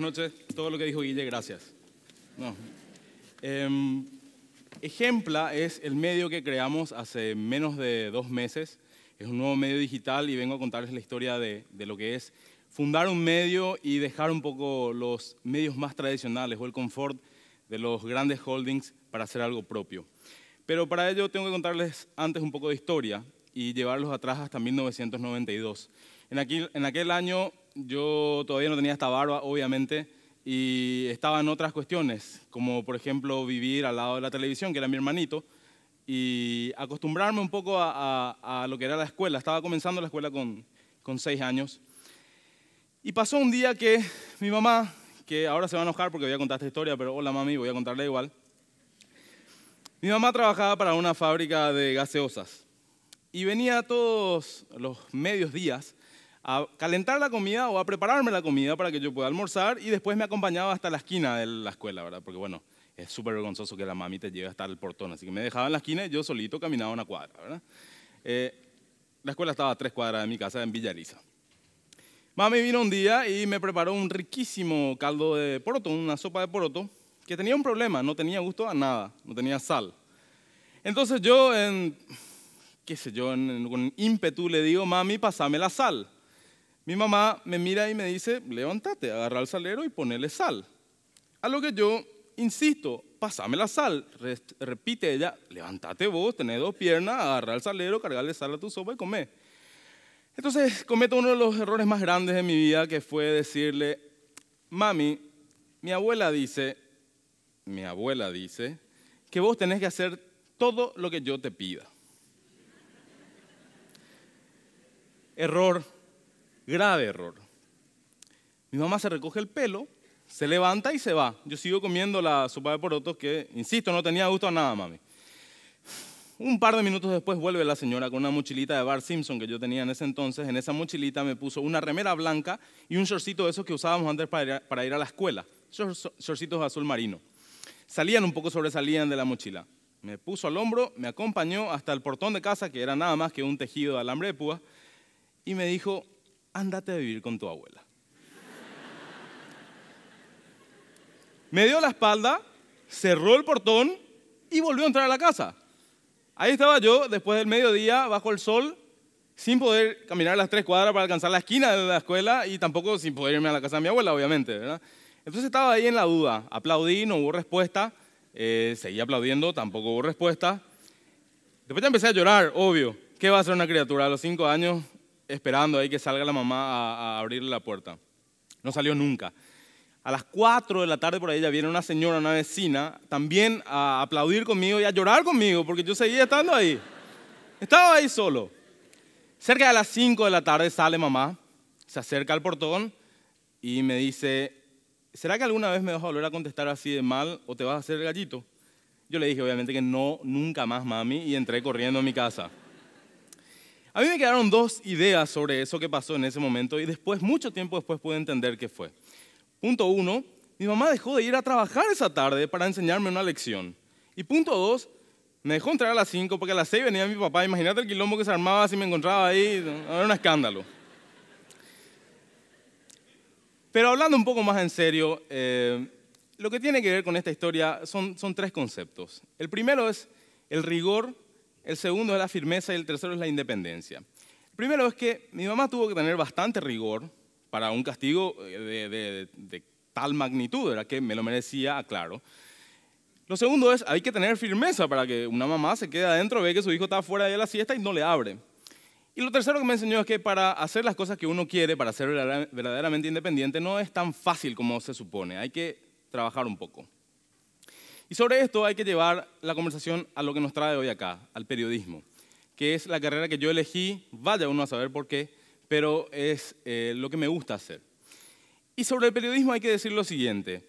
buenas noches. Todo lo que dijo Guille, gracias. No. Em, Ejempla es el medio que creamos hace menos de dos meses. Es un nuevo medio digital y vengo a contarles la historia de, lo que es fundar un medio y dejar un poco los medios más tradicionales o el confort de los grandes holdings para hacer algo propio. Pero para ello tengo que contarles antes un poco de historia y llevarlos atrás hasta 1992. En, en aquel año yo todavía no tenía esta barba, obviamente, y estaba en otras cuestiones, como por ejemplo vivir al lado de la televisión, que era mi hermanito, y acostumbrarme un poco a, lo que era la escuela. Estaba comenzando la escuela con, seis años. Y pasó un día que mi mamá, que ahora se va a enojar porque voy a contar esta historia, pero hola mami, voy a contarle igual. Mi mamá trabajaba para una fábrica de gaseosas y venía todos los medios días a calentar la comida o a prepararme la comida para que yo pueda almorzar y después me acompañaba hasta la esquina de la escuela, ¿verdad? Porque bueno, es súper vergonzoso que la mami te lleve hasta el portón, así que me dejaba en la esquina y yo solito caminaba una cuadra, ¿verdad? Eh, la escuela estaba a tres cuadras de mi casa en Villariza. Mami vino un día y me preparó un riquísimo caldo de poroto, una sopa de poroto, que tenía un problema, no tenía gusto a nada, no tenía sal. Entonces yo, en, qué sé yo, con ímpetu le digo, mami, pasame la sal. Mi mamá me mira y me dice, levántate, agarra el salero y ponele sal. A lo que yo insisto, pasame la sal. Repite ella, levántate vos, tenés dos piernas, agarra el salero, cargarle sal a tu sopa y comé. Entonces cometo uno de los errores más grandes de mi vida, que fue decirle, mami, mi abuela dice, mi abuela dice, que vos tenés que hacer todo lo que yo te pida. Error Grave error. Mi mamá se recoge el pelo, se levanta y se va. Yo sigo comiendo la sopa de porotos que, insisto, no tenía gusto a nada, mami. Un par de minutos después vuelve la señora con una mochilita de Bart Simpson que yo tenía en ese entonces. En esa mochilita me puso una remera blanca y un shortcito de esos que usábamos antes para ir a, la escuela. Shortcitos azul marino. Salían un poco, sobresalían de la mochila. Me puso al hombro, me acompañó hasta el portón de casa, que era nada más que un tejido de alambre de púa, y me dijo, ándate a vivir con tu abuela. Me dio la espalda, cerró el portón y volvió a entrar a la casa. Ahí estaba yo, después del mediodía, bajo el sol, sin poder caminar las tres cuadras para alcanzar la esquina de la escuela y tampoco sin poder irme a la casa de mi abuela, obviamente. ¿verdad? Entonces estaba ahí en la duda. Aplaudí, no hubo respuesta. Eh, seguí aplaudiendo, tampoco hubo respuesta. Después ya empecé a llorar, obvio. ¿Qué va a hacer una criatura a los cinco años? esperando ahí que salga la mamá a, abrirle la puerta. No salió nunca. A las 4 de la tarde por ahí ya viene una señora, una vecina, también a aplaudir conmigo y a llorar conmigo, porque yo seguía estando ahí. Estaba ahí solo. Cerca de las 5 de la tarde sale mamá, se acerca al portón y me dice, ¿será que alguna vez me vas a volver a contestar así de mal o te vas a hacer gallito? Yo le dije, obviamente que no, nunca más, mami, y entré corriendo a mi casa. A mí me quedaron dos ideas sobre eso que pasó en ese momento y después, mucho tiempo después, pude entender qué fue. Punto uno, mi mamá dejó de ir a trabajar esa tarde para enseñarme una lección. Y punto dos, me dejó entrar a las cinco porque a las seis venía mi papá. Imagínate el quilombo que se armaba si me encontraba ahí. Era un escándalo. Pero hablando un poco más en serio, eh, lo que tiene que ver con esta historia son tres conceptos. El primero es el rigor el segundo es la firmeza y el tercero es la independencia. El primero es que mi mamá tuvo que tener bastante rigor para un castigo eh, de, tal magnitud, era que me lo merecía, aclaro. Lo segundo es, hay que tener firmeza para que una mamá se quede adentro, ve que su hijo está fuera de la siesta y no le abre. Y lo tercero que me enseñó es que para hacer las cosas que uno quiere, para ser verdaderamente independiente, no es tan fácil como se supone. Hay que trabajar un poco. Y sobre esto hay que llevar la conversación a lo que nos trae hoy acá, al periodismo, que es la carrera que yo elegí, vaya uno a saber por qué, pero es eh, lo que me gusta hacer. Y sobre el periodismo hay que decir lo siguiente,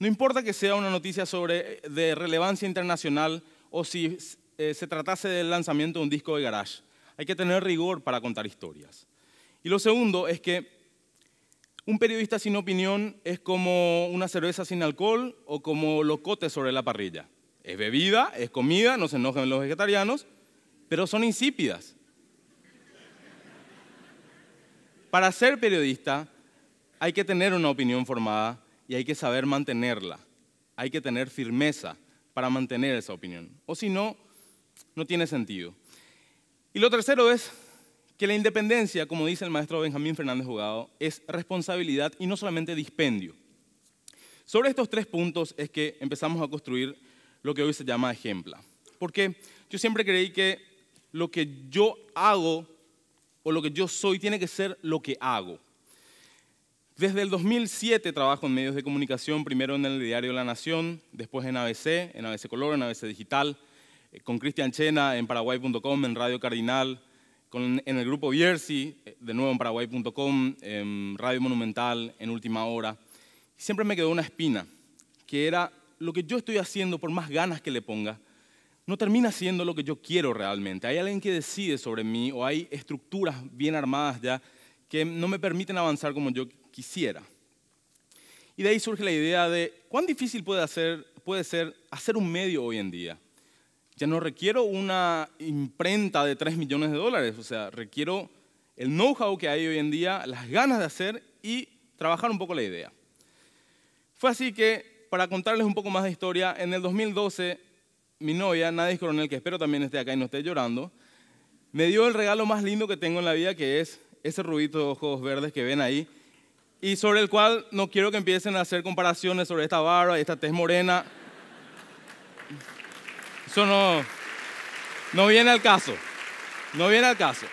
no importa que sea una noticia sobre, eh, de relevancia internacional o si eh, se tratase del lanzamiento de un disco de garage, hay que tener rigor para contar historias. Y lo segundo es que un periodista sin opinión es como una cerveza sin alcohol o como locote sobre la parrilla. Es bebida, es comida, no se enojen los vegetarianos, pero son insípidas. Para ser periodista hay que tener una opinión formada y hay que saber mantenerla. Hay que tener firmeza para mantener esa opinión. O si no, no tiene sentido. Y lo tercero es que la independencia, como dice el maestro Benjamín Fernández Jugado, es responsabilidad y no solamente dispendio. Sobre estos tres puntos es que empezamos a construir lo que hoy se llama ejempla. Porque yo siempre creí que lo que yo hago o lo que yo soy tiene que ser lo que hago. Desde el 2007 trabajo en medios de comunicación, primero en el diario La Nación, después en ABC, en ABC Color, en ABC Digital, eh, con Cristian Chena, en Paraguay.com, en Radio Cardinal, en el grupo Jersey, eh, de nuevo en paraguay.com, en Radio Monumental, en Última Hora. Siempre me quedó una espina, que era lo que yo estoy haciendo, por más ganas que le ponga, no termina siendo lo que yo quiero realmente. Hay alguien que decide sobre mí o hay estructuras bien armadas ya que no me permiten avanzar como yo quisiera. Y de ahí surge la idea de cuán difícil puede, hacer, puede ser hacer un medio hoy en día. Ya no requiero una imprenta de 3 millones de dólares, o sea, requiero el know-how que hay hoy en día, las ganas de hacer y trabajar un poco la idea. Fue así que, para contarles un poco más de historia, en el 2012 mi novia, Nadie Coronel, que espero también esté acá y no esté llorando, me dio el regalo más lindo que tengo en la vida, que es ese rubito de ojos verdes que ven ahí, y sobre el cual no quiero que empiecen a hacer comparaciones sobre esta barba, esta tez morena. Eso no, viene al caso. No viene al caso.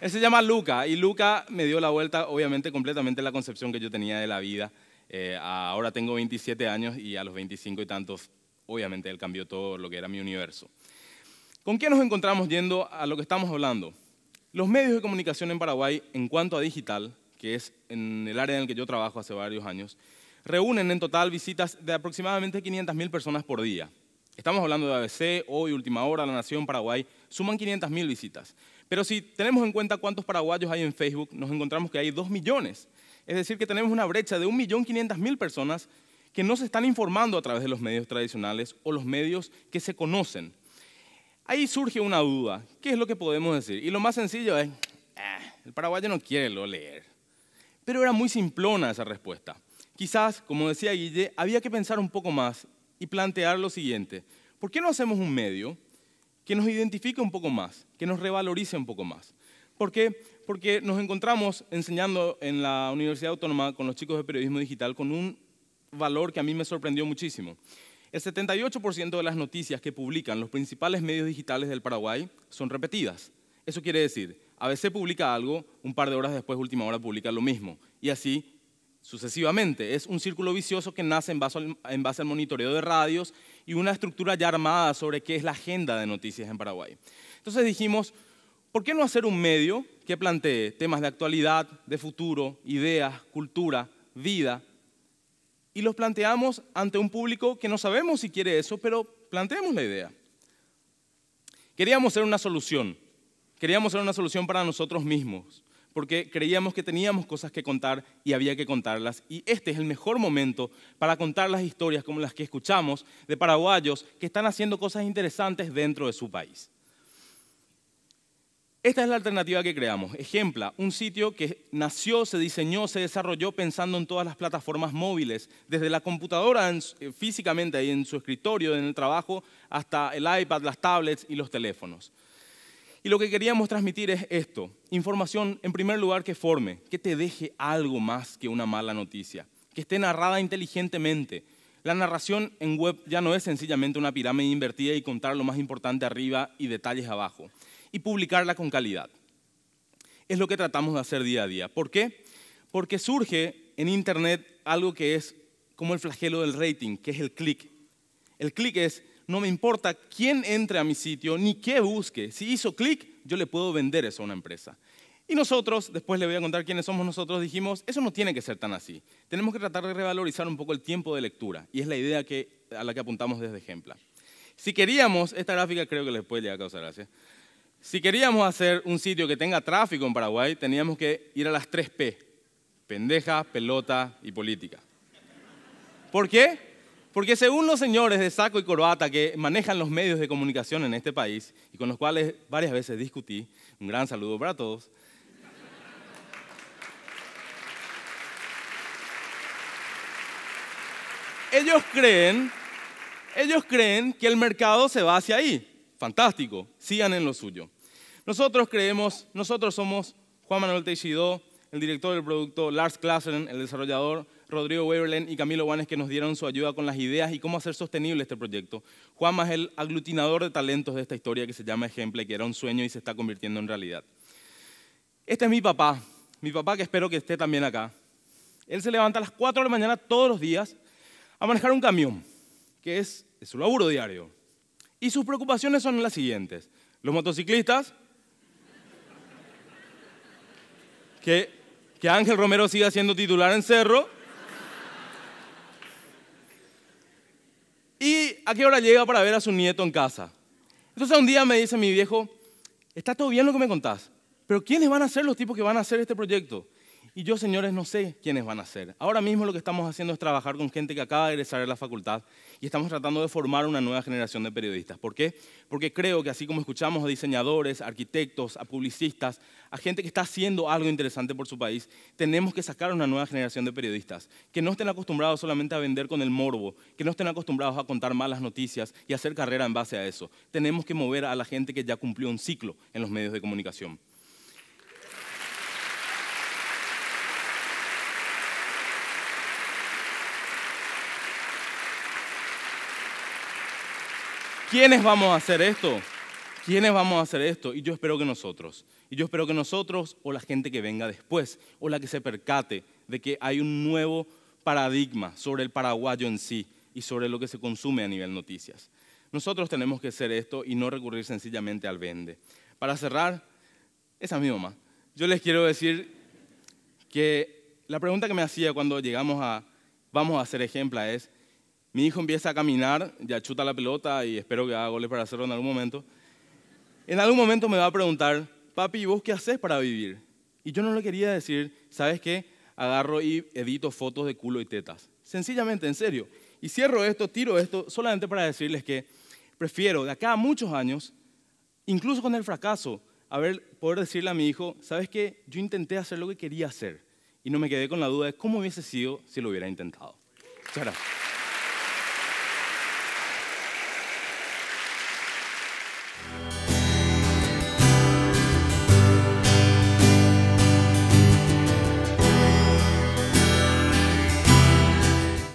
Él se llama Luca y Luca me dio la vuelta, obviamente, completamente la concepción que yo tenía de la vida. Eh, ahora tengo 27 años y a los 25 y tantos, obviamente, él cambió todo lo que era mi universo. ¿Con qué nos encontramos yendo a lo que estamos hablando? Los medios de comunicación en Paraguay, en cuanto a digital, que es en el área en el que yo trabajo hace varios años, reúnen en total visitas de aproximadamente 500.000 personas por día. Estamos hablando de ABC, hoy, última hora, La Nación, Paraguay, suman 500.000 visitas. Pero si tenemos en cuenta cuántos paraguayos hay en Facebook, nos encontramos que hay 2 millones. Es decir, que tenemos una brecha de 1.500.000 personas que no se están informando a través de los medios tradicionales o los medios que se conocen. Ahí surge una duda, ¿qué es lo que podemos decir? Y lo más sencillo es, ah, el paraguayo no quiere lo leer. Pero era muy simplona esa respuesta. Quizás, como decía Guille, había que pensar un poco más y plantear lo siguiente. ¿Por qué no hacemos un medio que nos identifique un poco más, que nos revalorice un poco más? ¿Por qué? Porque nos encontramos enseñando en la Universidad Autónoma con los chicos de periodismo digital con un valor que a mí me sorprendió muchísimo. El 78% de las noticias que publican los principales medios digitales del Paraguay son repetidas. Eso quiere decir, a veces publica algo, un par de horas después, última hora, publica lo mismo. Y así sucesivamente. Es un círculo vicioso que nace en base, al, monitoreo de radios y una estructura ya armada sobre qué es la agenda de noticias en Paraguay. Entonces dijimos, ¿por qué no hacer un medio que plantee temas de actualidad, de futuro, ideas, cultura, vida? Y los planteamos ante un público que no sabemos si quiere eso, pero planteemos la idea. Queríamos ser una solución. Queríamos ser una solución para nosotros mismos porque creíamos que teníamos cosas que contar y había que contarlas. Y este es el mejor momento para contar las historias como las que escuchamos de paraguayos que están haciendo cosas interesantes dentro de su país. Esta es la alternativa que creamos. Ejempla, un sitio que nació, se diseñó, se desarrolló pensando en todas las plataformas móviles, desde la computadora eh, físicamente ahí en su escritorio, en el trabajo, hasta el iPad, las tablets y los teléfonos. Y lo que queríamos transmitir es esto, información en primer lugar que forme, que te deje algo más que una mala noticia, que esté narrada inteligentemente. La narración en web ya no es sencillamente una pirámide invertida y contar lo más importante arriba y detalles abajo, y publicarla con calidad. Es lo que tratamos de hacer día a día. ¿Por qué? Porque surge en Internet algo que es como el flagelo del rating, que es el clic. El clic es no me importa quién entre a mi sitio ni qué busque. Si hizo clic, yo le puedo vender eso a una empresa. Y nosotros, después le voy a contar quiénes somos nosotros, dijimos, eso no tiene que ser tan así. Tenemos que tratar de revalorizar un poco el tiempo de lectura. Y es la idea a la que apuntamos desde Ejempla. Si queríamos, esta gráfica creo que les puede llegar a causar gracia. Si queríamos hacer un sitio que tenga tráfico en Paraguay, teníamos que ir a las 3 P. Pendeja, pelota y política. ¿Por qué? Porque según los señores de saco y corbata que manejan los medios de comunicación en este país y con los cuales varias veces discutí, un gran saludo para todos, ellos creen, ellos creen que el mercado se va hacia ahí. Fantástico, sigan en lo suyo. Nosotros creemos, nosotros somos Juan Manuel Teixidó, el director del producto, Lars Klassen, el desarrollador, Rodrigo Weberlen y Camilo Guanes que nos dieron su ayuda con las ideas y cómo hacer sostenible este proyecto. Juan es el aglutinador de talentos de esta historia que se llama y que era un sueño y se está convirtiendo en realidad. Este es mi papá, mi papá que espero que esté también acá. Él se levanta a las 4 de la mañana todos los días a manejar un camión, que es, su laburo diario. Y sus preocupaciones son las siguientes. Los motociclistas, que Ángel Romero siga siendo titular en Cerro, ¿Y a qué hora llega para ver a su nieto en casa? Entonces un día me dice mi viejo, está todo bien lo que me contás, pero ¿quiénes van a ser los tipos que van a hacer este proyecto? Y yo, señores, no sé quiénes van a ser. Ahora mismo lo que estamos haciendo es trabajar con gente que acaba de egresar de la facultad y estamos tratando de formar una nueva generación de periodistas. ¿Por qué? Porque creo que así como escuchamos a diseñadores, arquitectos, a publicistas, a gente que está haciendo algo interesante por su país, tenemos que sacar una nueva generación de periodistas que no estén acostumbrados solamente a vender con el morbo, que no estén acostumbrados a contar malas noticias y hacer carrera en base a eso. Tenemos que mover a la gente que ya cumplió un ciclo en los medios de comunicación. ¿Quiénes vamos a hacer esto? ¿Quiénes vamos a hacer esto? Y yo espero que nosotros. Y yo espero que nosotros o la gente que venga después o la que se percate de que hay un nuevo paradigma sobre el paraguayo en sí y sobre lo que se consume a nivel noticias. Nosotros tenemos que hacer esto y no recurrir sencillamente al vende. Para cerrar, esa es mi mamá. Yo les quiero decir que la pregunta que me hacía cuando llegamos a vamos a hacer ejemplo es, mi hijo empieza a caminar, ya chuta la pelota y espero que haga goles para hacerlo en algún momento. En algún momento me va a preguntar, papi, ¿vos qué haces para vivir? Y yo no le quería decir, ¿sabes qué? Agarro y edito fotos de culo y tetas. Sencillamente, en serio. Y cierro esto, tiro esto, solamente para decirles que prefiero de acá a muchos años, incluso con el fracaso, poder decirle a mi hijo, ¿sabes qué? Yo intenté hacer lo que quería hacer y no me quedé con la duda de cómo hubiese sido si lo hubiera intentado. Muchas